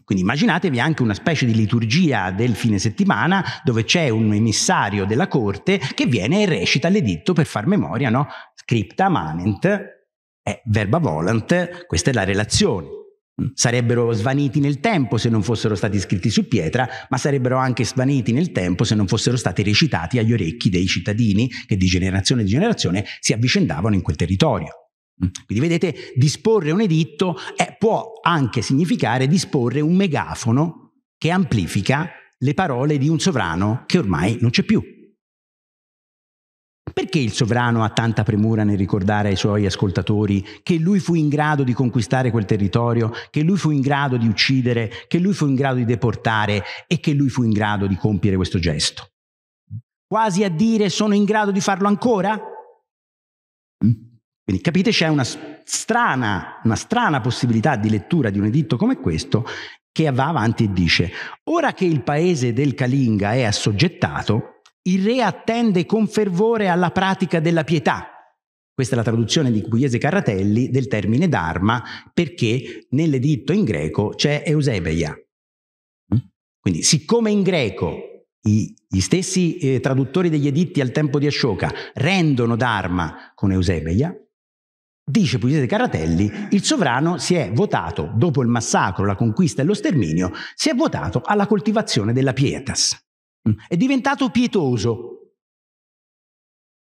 Quindi immaginatevi anche una specie di liturgia del fine settimana dove c'è un emissario della corte che viene e recita l'editto per far memoria, no? Scripta manent eh, verba volant, questa è la relazione. Mm. Sarebbero svaniti nel tempo se non fossero stati scritti su pietra, ma sarebbero anche svaniti nel tempo se non fossero stati recitati agli orecchi dei cittadini che di generazione in generazione si avvicendavano in quel territorio. Mm. Quindi vedete, disporre un editto eh, può anche significare disporre un megafono che amplifica le parole di un sovrano che ormai non c'è più. Perché il sovrano ha tanta premura nel ricordare ai suoi ascoltatori che lui fu in grado di conquistare quel territorio, che lui fu in grado di uccidere, che lui fu in grado di deportare e che lui fu in grado di compiere questo gesto? Quasi a dire sono in grado di farlo ancora? Mm? Quindi capite c'è una strana, una strana possibilità di lettura di un editto come questo che va avanti e dice ora che il paese del Kalinga è assoggettato, il re attende con fervore alla pratica della pietà. Questa è la traduzione di Pugliese Carratelli del termine Dharma perché nell'editto in greco c'è Eusebeia. Mm? Quindi siccome in greco i, gli stessi eh, traduttori degli editti al tempo di Ashoka rendono Dharma con Eusebeia, dice Pugliese Carratelli, il sovrano si è votato, dopo il massacro, la conquista e lo sterminio, si è votato alla coltivazione della pietas. Mm. È diventato pietoso.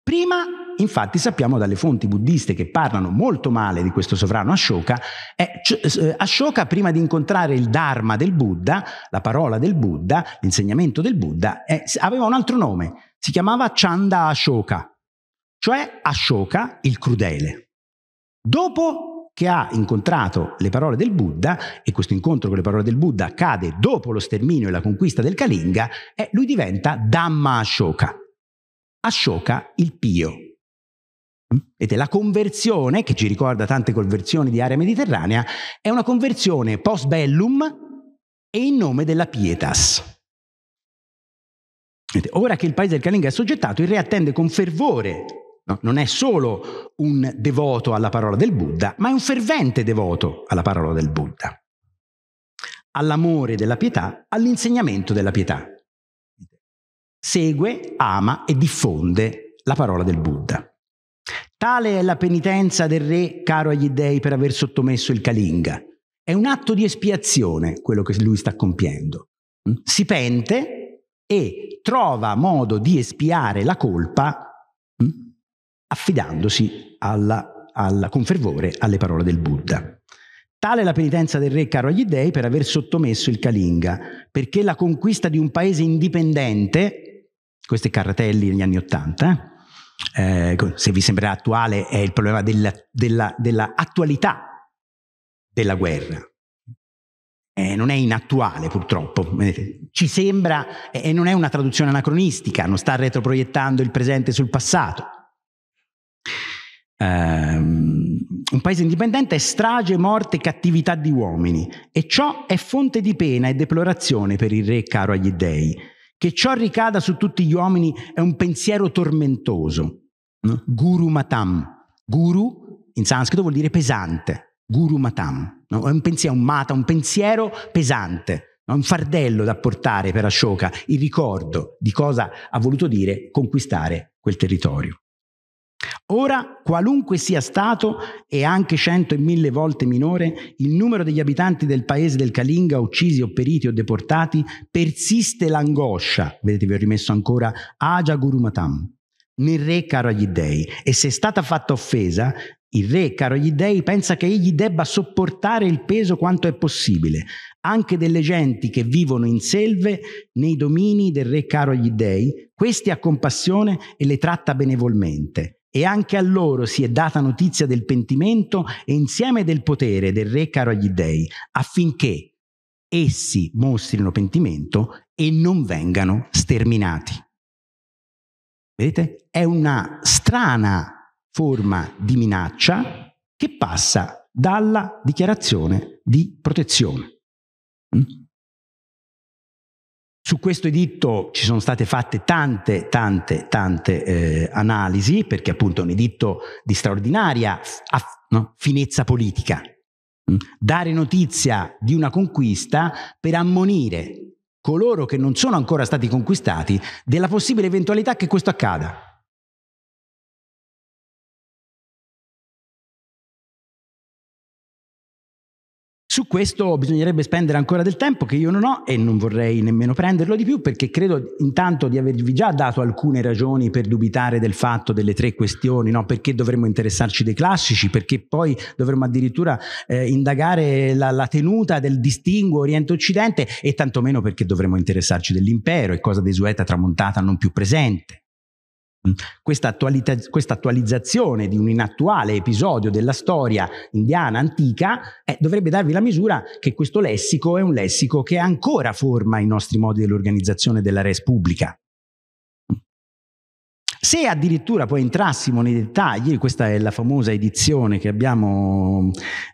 Prima, infatti, sappiamo dalle fonti buddiste che parlano molto male di questo sovrano Ashoka, è, eh, Ashoka prima di incontrare il Dharma del Buddha, la parola del Buddha, l'insegnamento del Buddha, è, aveva un altro nome, si chiamava Chanda Ashoka, cioè Ashoka il crudele. Dopo che ha incontrato le parole del Buddha e questo incontro con le parole del Buddha accade dopo lo sterminio e la conquista del Kalinga e lui diventa Dhamma Ashoka. Ashoka il Pio. Mm? Vedete, la conversione, che ci ricorda tante conversioni di area mediterranea, è una conversione post bellum e in nome della pietas. ora che il paese del Kalinga è soggettato, il re attende con fervore No, non è solo un devoto alla parola del Buddha, ma è un fervente devoto alla parola del Buddha, all'amore della pietà, all'insegnamento della pietà. Segue, ama e diffonde la parola del Buddha. Tale è la penitenza del re caro agli dèi per aver sottomesso il Kalinga. È un atto di espiazione quello che lui sta compiendo. Mm? Si pente e trova modo di espiare la colpa mm? affidandosi alla, alla, con fervore alle parole del Buddha. Tale la penitenza del re caro agli dei per aver sottomesso il Kalinga, perché la conquista di un paese indipendente, questo è Carratelli negli anni Ottanta, eh, se vi sembrerà attuale è il problema della, della, della attualità della guerra. Eh, non è inattuale purtroppo, ci sembra, e eh, non è una traduzione anacronistica, non sta retroproiettando il presente sul passato, Um, un paese indipendente è strage, morte e cattività di uomini, e ciò è fonte di pena e deplorazione per il re caro agli dèi. Che ciò ricada su tutti gli uomini è un pensiero tormentoso. No? Guru Matam. Guru in sanscrito vuol dire pesante. Guru Matam. No? È un pensiero, un mata, un pensiero pesante. No? Un fardello da portare per Ashoka, il ricordo di cosa ha voluto dire conquistare quel territorio. Ora, qualunque sia stato, e anche cento e mille volte minore, il numero degli abitanti del paese del Kalinga uccisi o periti o deportati, persiste l'angoscia, vedete vi ho rimesso ancora, Aja Gurumatam, nel re caro agli dèi, e se è stata fatta offesa, il re caro agli dèi pensa che egli debba sopportare il peso quanto è possibile, anche delle genti che vivono in selve nei domini del re caro agli dèi, questi ha compassione e le tratta benevolmente e anche a loro si è data notizia del pentimento e insieme del potere del re caro agli dèi, affinché essi mostrino pentimento e non vengano sterminati. Vedete? È una strana forma di minaccia che passa dalla dichiarazione di protezione. Mm? Su questo editto ci sono state fatte tante, tante, tante eh, analisi, perché appunto è un editto di straordinaria aff- no? finezza politica. Mm? Dare notizia di una conquista per ammonire coloro che non sono ancora stati conquistati della possibile eventualità che questo accada. questo bisognerebbe spendere ancora del tempo che io non ho e non vorrei nemmeno prenderlo di più perché credo intanto di avervi già dato alcune ragioni per dubitare del fatto delle tre questioni, no? perché dovremmo interessarci dei classici, perché poi dovremmo addirittura eh, indagare la, la, tenuta del distinguo Oriente-Occidente e tantomeno perché dovremmo interessarci dell'impero e cosa desueta tramontata non più presente. Mm. Questa, questa, attualizzazione di un inattuale episodio della storia indiana antica eh, dovrebbe darvi la misura che questo lessico è un lessico che ancora forma i nostri modi dell'organizzazione della res pubblica. Se addirittura poi entrassimo nei dettagli, questa è la famosa edizione che abbiamo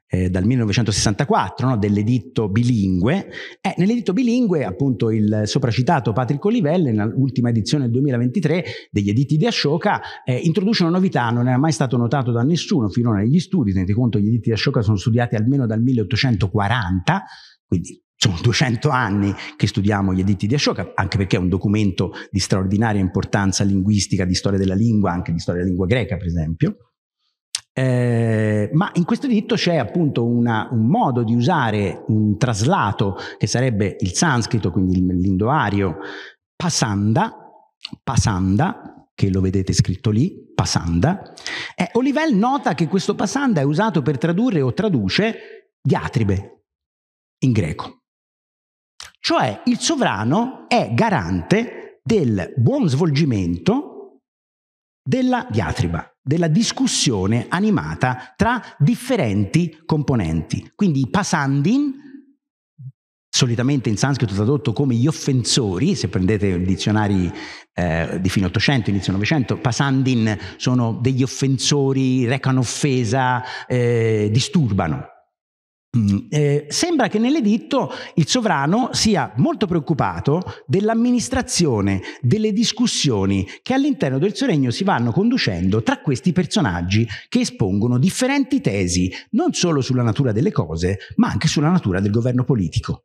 eh, dal 1964 no, dell'editto bilingue, eh, nell'editto bilingue appunto il sopracitato Patrick Olivelle nell'ultima edizione del 2023 degli editti di Ashoka eh, introduce una novità, non era mai stato notato da nessuno finora negli studi, tenete conto che gli editi di Ashoka sono studiati almeno dal 1840, quindi sono 200 anni che studiamo gli editti di Ashoka, anche perché è un documento di straordinaria importanza linguistica, di storia della lingua, anche di storia della lingua greca, per esempio. Eh, ma in questo editto c'è appunto una, un modo di usare un traslato che sarebbe il sanscrito, quindi l'indoario, pasanda, pasanda, che lo vedete scritto lì, pasanda. Eh, Olivel nota che questo pasanda è usato per tradurre o traduce diatribe in greco. Cioè il sovrano è garante del buon svolgimento della diatriba, della discussione animata tra differenti componenti. Quindi i pasandin, solitamente in sanscrito tradotto come gli offensori, se prendete i dizionari eh, di fine 800, inizio 900, pasandin sono degli offensori, recano offesa, eh, disturbano. Eh, sembra che nell'editto il sovrano sia molto preoccupato dell'amministrazione, delle discussioni che all'interno del suo regno si vanno conducendo tra questi personaggi che espongono differenti tesi non solo sulla natura delle cose, ma anche sulla natura del governo politico.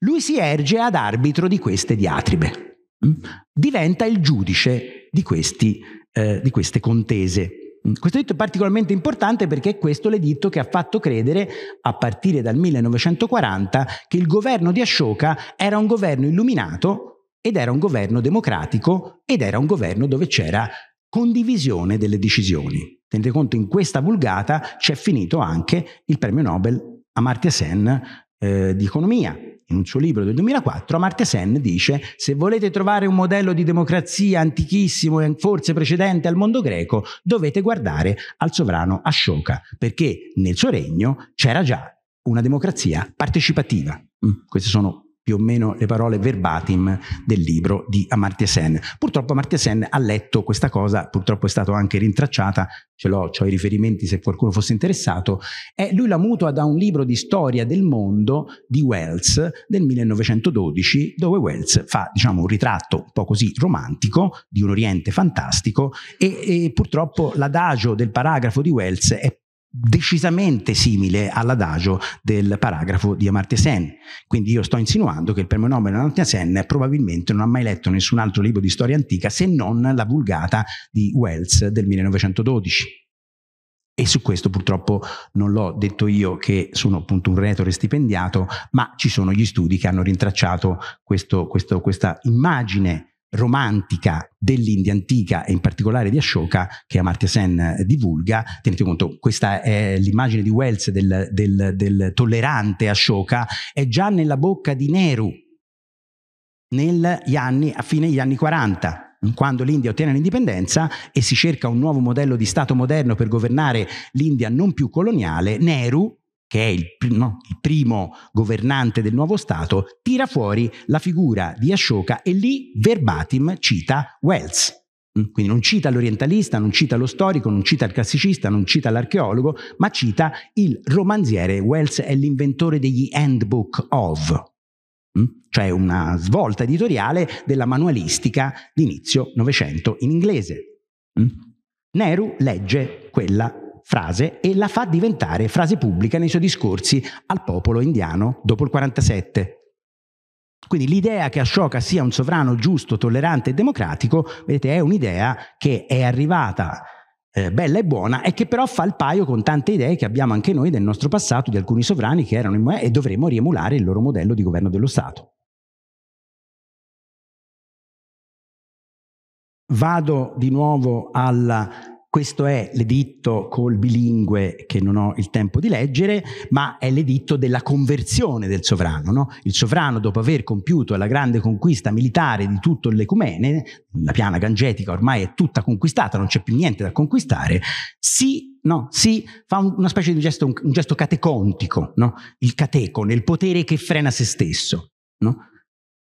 Lui si erge ad arbitro di queste diatribe, mm? diventa il giudice di, questi, eh, di queste contese. Mm. Questo editto è particolarmente importante perché è questo l'editto che ha fatto credere, a partire dal 1940, che il governo di Ashoka era un governo illuminato ed era un governo democratico ed era un governo dove c'era condivisione delle decisioni. Tenete conto, in questa vulgata c'è finito anche il premio Nobel Amartya Sen eh, di economia, un suo libro del 2004, Amartya Sen dice se volete trovare un modello di democrazia antichissimo e forse precedente al mondo greco, dovete guardare al sovrano Ashoka, perché nel suo regno c'era già una democrazia partecipativa. Mm, queste sono più o meno le parole verbatim del libro di Amartya Sen. Purtroppo Amartya Sen ha letto questa cosa, purtroppo è stata anche rintracciata, ce l'ho, ho i riferimenti se qualcuno fosse interessato, e lui la mutua da un libro di storia del mondo di Wells del 1912, dove Wells fa diciamo, un ritratto un po' così romantico di un Oriente fantastico e, e purtroppo l'adagio del paragrafo di Wells è decisamente simile all'adagio del paragrafo di Amartya Sen. Quindi io sto insinuando che il premio Nobel Amartya Sen probabilmente non ha mai letto nessun altro libro di storia antica se non la Vulgata di Wells del 1912. E su questo purtroppo non l'ho detto io che sono appunto un retore stipendiato, ma ci sono gli studi che hanno rintracciato questo, questo, questa immagine romantica dell'India antica e in particolare di Ashoka che Amartya Sen eh, divulga. Tenete conto, questa è l'immagine di Wells del, del, del tollerante Ashoka, è già nella bocca di Nehru negli anni, a fine degli anni 40 quando l'India ottiene l'indipendenza e si cerca un nuovo modello di Stato moderno per governare l'India non più coloniale, Nehru che è il, no, il, primo governante del nuovo Stato, tira fuori la figura di Ashoka e lì verbatim cita Wells. Mm, quindi non cita l'orientalista, non cita lo storico, non cita il classicista, non cita l'archeologo, ma cita il romanziere. Wells è l'inventore degli handbook of, mm, cioè una svolta editoriale della manualistica d'inizio Novecento in inglese. Mm. Neru legge quella frase e la fa diventare frase pubblica nei suoi discorsi al popolo indiano dopo il 47. Quindi l'idea che Ashoka sia un sovrano giusto, tollerante e democratico, vedete, è un'idea che è arrivata eh, bella e buona e che però fa il paio con tante idee che abbiamo anche noi del nostro passato, di alcuni sovrani che erano in Moè e dovremmo riemulare il loro modello di governo dello Stato. Vado di nuovo alla questo è l'editto col bilingue che non ho il tempo di leggere, ma è l'editto della conversione del sovrano. No? Il sovrano, dopo aver compiuto la grande conquista militare di tutto l'ecumene, la piana gangetica ormai è tutta conquistata, non c'è più niente da conquistare, si, no, si fa un, una specie di gesto, un, un gesto catecontico, no? il cateco, nel potere che frena se stesso. No?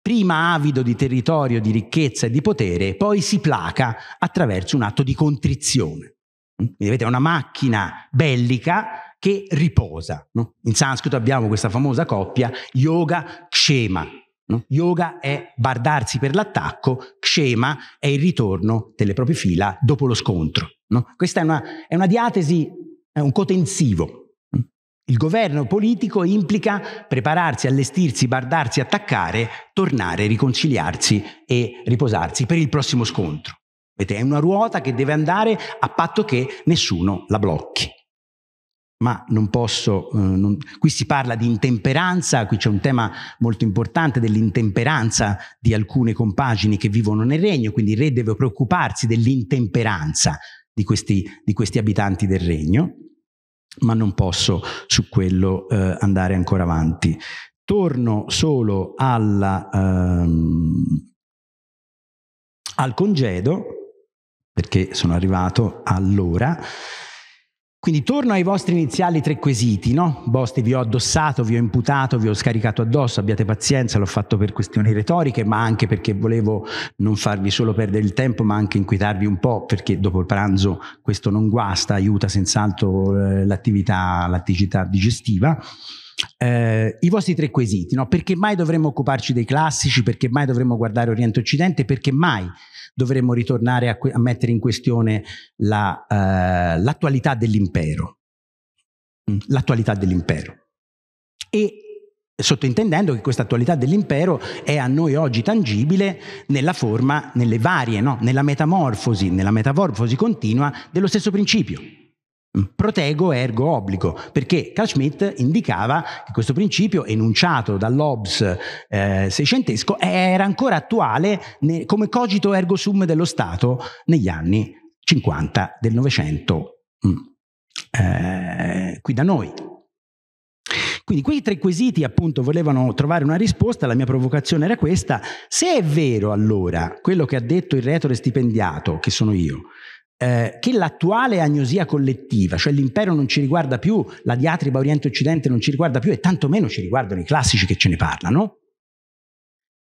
prima avido di territorio, di ricchezza e di potere, poi si placa attraverso un atto di contrizione. Quindi avete una macchina bellica che riposa. No? In sanscrito abbiamo questa famosa coppia yoga kshema. No? Yoga è bardarsi per l'attacco, kshema è il ritorno delle proprie fila dopo lo scontro. No? Questa è una, è una diatesi, è un cotensivo. Il governo politico implica prepararsi, allestirsi, bardarsi, attaccare, tornare, riconciliarsi e riposarsi per il prossimo scontro. Vedete, è una ruota che deve andare a patto che nessuno la blocchi. Ma non posso, eh, non... qui si parla di intemperanza, qui c'è un tema molto importante dell'intemperanza di alcune compagini che vivono nel regno, quindi il re deve preoccuparsi dell'intemperanza di questi, di questi abitanti del regno ma non posso su quello eh, andare ancora avanti. Torno solo alla, ehm, al congedo, perché sono arrivato all'ora, quindi torno ai vostri iniziali tre quesiti, no? Bosti vi ho addossato, vi ho imputato, vi ho scaricato addosso, abbiate pazienza, l'ho fatto per questioni retoriche, ma anche perché volevo non farvi solo perdere il tempo, ma anche inquietarvi un po', perché dopo il pranzo questo non guasta, aiuta senz'altro eh, l'attività, l'attività digestiva. Eh, I vostri tre quesiti, no? Perché mai dovremmo occuparci dei classici? Perché mai dovremmo guardare Oriente Occidente? Perché mai dovremmo ritornare a, a mettere in questione la, eh, l'attualità dell'impero. Mm, l'attualità dell'impero. E sottintendendo che questa attualità dell'impero è a noi oggi tangibile nella forma, nelle varie, no? nella metamorfosi, nella metamorfosi continua dello stesso principio. Protego ergo obbligo, perché Carl Schmitt indicava che questo principio enunciato dall'Hobbes eh, seicentesco era ancora attuale ne, come cogito ergo sum dello Stato negli anni 50 del Novecento mm. eh, qui da noi. Quindi quei tre quesiti appunto volevano trovare una risposta, la mia provocazione era questa, se è vero allora quello che ha detto il retore stipendiato, che sono io, eh, che l'attuale agnosia collettiva, cioè l'impero non ci riguarda più, la diatriba Oriente-Occidente non ci riguarda più e tantomeno ci riguardano i classici che ce ne parlano,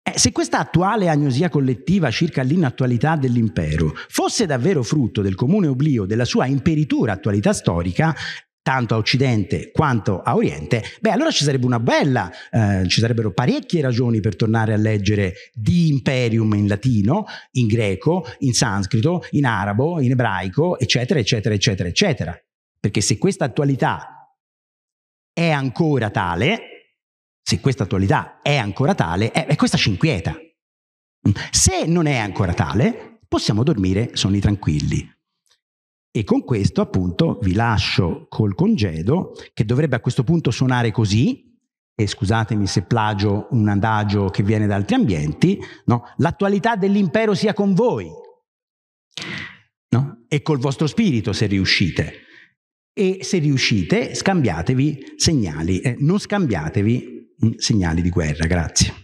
eh, se questa attuale agnosia collettiva circa l'inattualità dell'impero fosse davvero frutto del comune oblio della sua imperitura attualità storica, tanto a Occidente quanto a Oriente, beh allora ci sarebbe una bella, eh, ci sarebbero parecchie ragioni per tornare a leggere di imperium in latino, in greco, in sanscrito, in arabo, in ebraico, eccetera, eccetera, eccetera, eccetera. Perché se questa attualità è ancora tale, se questa attualità è ancora tale, eh, eh questa ci inquieta. Mm. Se non è ancora tale, possiamo dormire sonni tranquilli. E con questo appunto vi lascio col congedo che dovrebbe a questo punto suonare così, e scusatemi se plagio un adagio che viene da altri ambienti, no? l'attualità dell'impero sia con voi no? e col vostro spirito se riuscite. E se riuscite scambiatevi segnali, eh, non scambiatevi mm, segnali di guerra. Grazie.